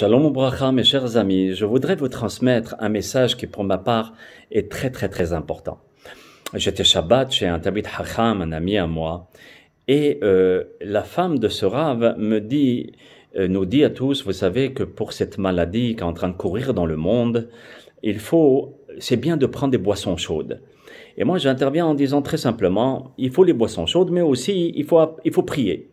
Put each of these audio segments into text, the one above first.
Shalom bracham, mes chers amis, je voudrais vous transmettre un message qui pour ma part est très très très important. J'étais Shabbat chez un Tabit Hacham, un ami à moi, et euh, la femme de ce rave me dit, euh, nous dit à tous, vous savez que pour cette maladie qui est en train de courir dans le monde, il faut, c'est bien de prendre des boissons chaudes. Et moi j'interviens en disant très simplement, il faut les boissons chaudes, mais aussi il faut, il faut prier.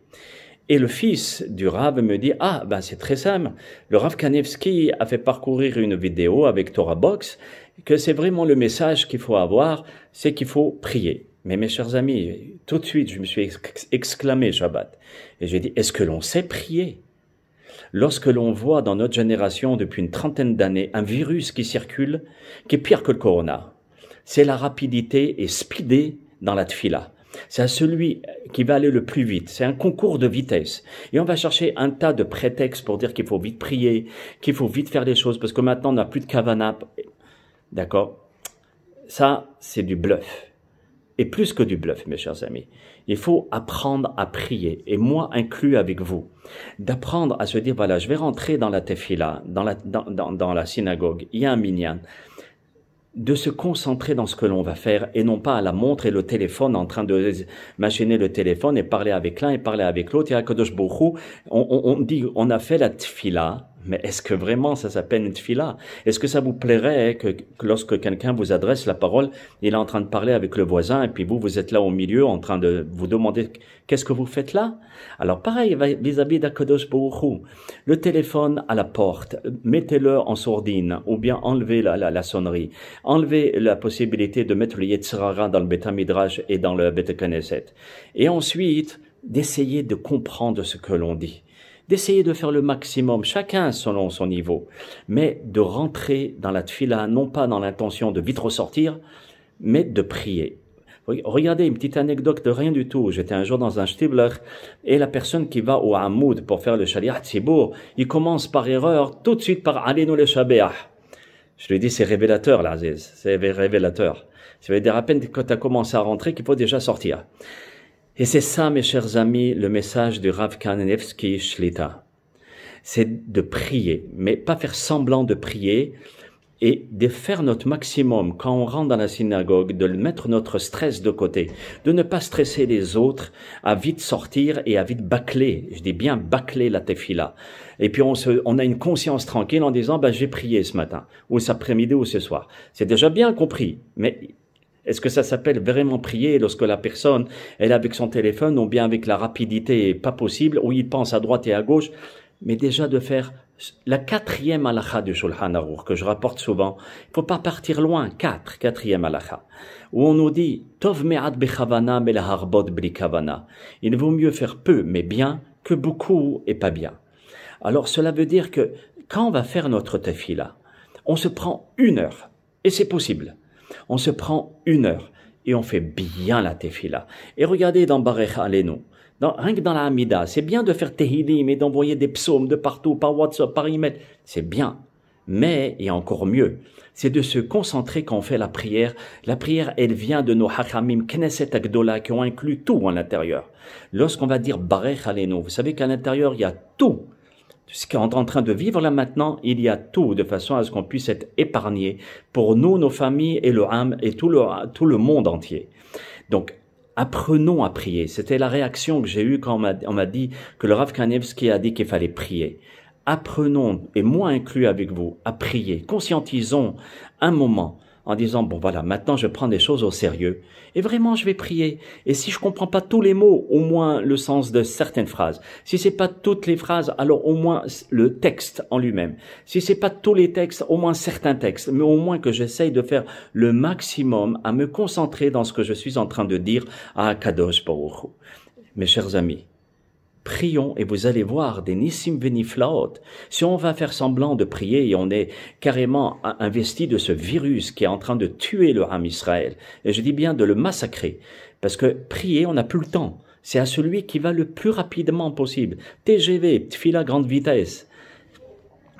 Et le fils du Rav me dit, ah, ben c'est très simple. Le Rav Kanevski a fait parcourir une vidéo avec Torah Box, que c'est vraiment le message qu'il faut avoir, c'est qu'il faut prier. Mais mes chers amis, tout de suite, je me suis exclamé Shabbat. Et j'ai dit, est-ce que l'on sait prier? Lorsque l'on voit dans notre génération, depuis une trentaine d'années, un virus qui circule, qui est pire que le corona, c'est la rapidité et speedé dans la tfila. C'est à celui qui va aller le plus vite. C'est un concours de vitesse. Et on va chercher un tas de prétextes pour dire qu'il faut vite prier, qu'il faut vite faire des choses, parce que maintenant on n'a plus de kavanap. D'accord Ça, c'est du bluff. Et plus que du bluff, mes chers amis. Il faut apprendre à prier, et moi inclus avec vous, d'apprendre à se dire, voilà, je vais rentrer dans la tefila, dans dans la synagogue, il y a un minyan de se concentrer dans ce que l'on va faire et non pas à la montre et le téléphone en train de machiner le téléphone et parler avec l'un et parler avec l'autre. Et à Kadosh Baruch on, on, dit, on a fait la tfila, mais est-ce que vraiment ça s'appelle une fila Est-ce que ça vous plairait que, lorsque quelqu'un vous adresse la parole, il est en train de parler avec le voisin et puis vous, vous êtes là au milieu en train de vous demander qu'est-ce que vous faites là Alors pareil vis-à-vis d'Akadosh Le téléphone à la porte, mettez-le en sourdine ou bien enlevez la, la, sonnerie. Enlevez la possibilité de mettre le Yetzirara dans le Beta et dans le Beta Et ensuite, d'essayer de comprendre ce que l'on dit d'essayer de faire le maximum, chacun selon son niveau, mais de rentrer dans la tfila, non pas dans l'intention de vite ressortir, mais de prier. Regardez une petite anecdote de rien du tout. J'étais un jour dans un stibler et la personne qui va au Hamoud pour faire le Shaliach Tzibur, il commence par erreur tout de suite par Alinu le Shabeah. Je lui dis, c'est révélateur, l'Aziz. C'est révélateur. Ça veut dire à peine quand tu as commencé à rentrer qu'il faut déjà sortir. Et c'est ça, mes chers amis, le message du Rav Kanevski Shlita. C'est de prier, mais pas faire semblant de prier et de faire notre maximum quand on rentre dans la synagogue, de mettre notre stress de côté, de ne pas stresser les autres, à vite sortir et à vite bâcler, je dis bien bâcler la tefila. Et puis on, se, on a une conscience tranquille en disant, bah, j'ai prié ce matin, ou cet après-midi, ou ce soir. C'est déjà bien compris, mais est-ce que ça s'appelle vraiment prier lorsque la personne, elle est avec son téléphone ou bien avec la rapidité pas possible, où il pense à droite et à gauche, mais déjà de faire la quatrième halakha du Shulchan Arour, que je rapporte souvent, il faut pas partir loin, quatre, quatrième halakha, où on nous dit Tov me'ad bechavana harbot blikavana. Il vaut mieux faire peu mais bien que beaucoup et pas bien. Alors cela veut dire que quand on va faire notre tefila, on se prend une heure et c'est possible. On se prend une heure et on fait bien la tefila. Et regardez dans Barech Aleno, dans, rien que dans la Hamida, c'est bien de faire Tehilim et d'envoyer des psaumes de partout, par WhatsApp, par email, c'est bien. Mais, et encore mieux, c'est de se concentrer quand on fait la prière. La prière, elle vient de nos hachamim, knesset agdola, qui ont inclus tout en l'intérieur. Lorsqu'on va dire Barech Aleno, vous savez qu'à l'intérieur, il y a tout ce qu'on est en train de vivre là maintenant, il y a tout de façon à ce qu'on puisse être épargné pour nous, nos familles et le âme et tout le, tout le monde entier. Donc, apprenons à prier. C'était la réaction que j'ai eue quand on m'a dit que le Rav Kanevski a dit qu'il fallait prier. Apprenons, et moi inclus avec vous, à prier. Conscientisons un moment en disant bon voilà maintenant je prends des choses au sérieux et vraiment je vais prier et si je comprends pas tous les mots au moins le sens de certaines phrases si c'est pas toutes les phrases alors au moins le texte en lui-même si c'est pas tous les textes au moins certains textes mais au moins que j'essaye de faire le maximum à me concentrer dans ce que je suis en train de dire à Kadosh Baruch mes chers amis prions et vous allez voir des Nissim Veniflaot. Si on va faire semblant de prier et on est carrément investi de ce virus qui est en train de tuer le Ham Israël, et je dis bien de le massacrer, parce que prier, on n'a plus le temps. C'est à celui qui va le plus rapidement possible. TGV, fil à grande vitesse.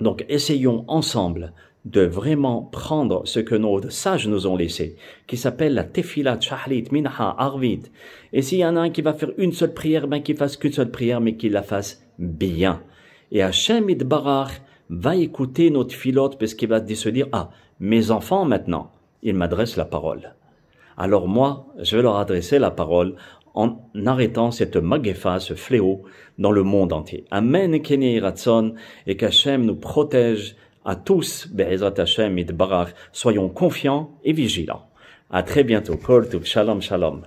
Donc essayons ensemble de vraiment prendre ce que nos sages nous ont laissé, qui s'appelle la tefila, tchahalit minha, arvid. Et s'il y en a un qui va faire une seule prière, ben qu'il fasse qu'une seule prière, mais qu'il la fasse bien. Et Hachem Barach va écouter notre filote parce qu'il va se dire, ah, mes enfants maintenant, ils m'adressent la parole. Alors moi, je vais leur adresser la parole en arrêtant cette magéfa, ce fléau, dans le monde entier. Amen, Kenny Ratson, et qu'Hachem nous protège à tous, Be'ezrat Hashem et Soyons confiants et vigilants. À très bientôt. Kol Shalom Shalom.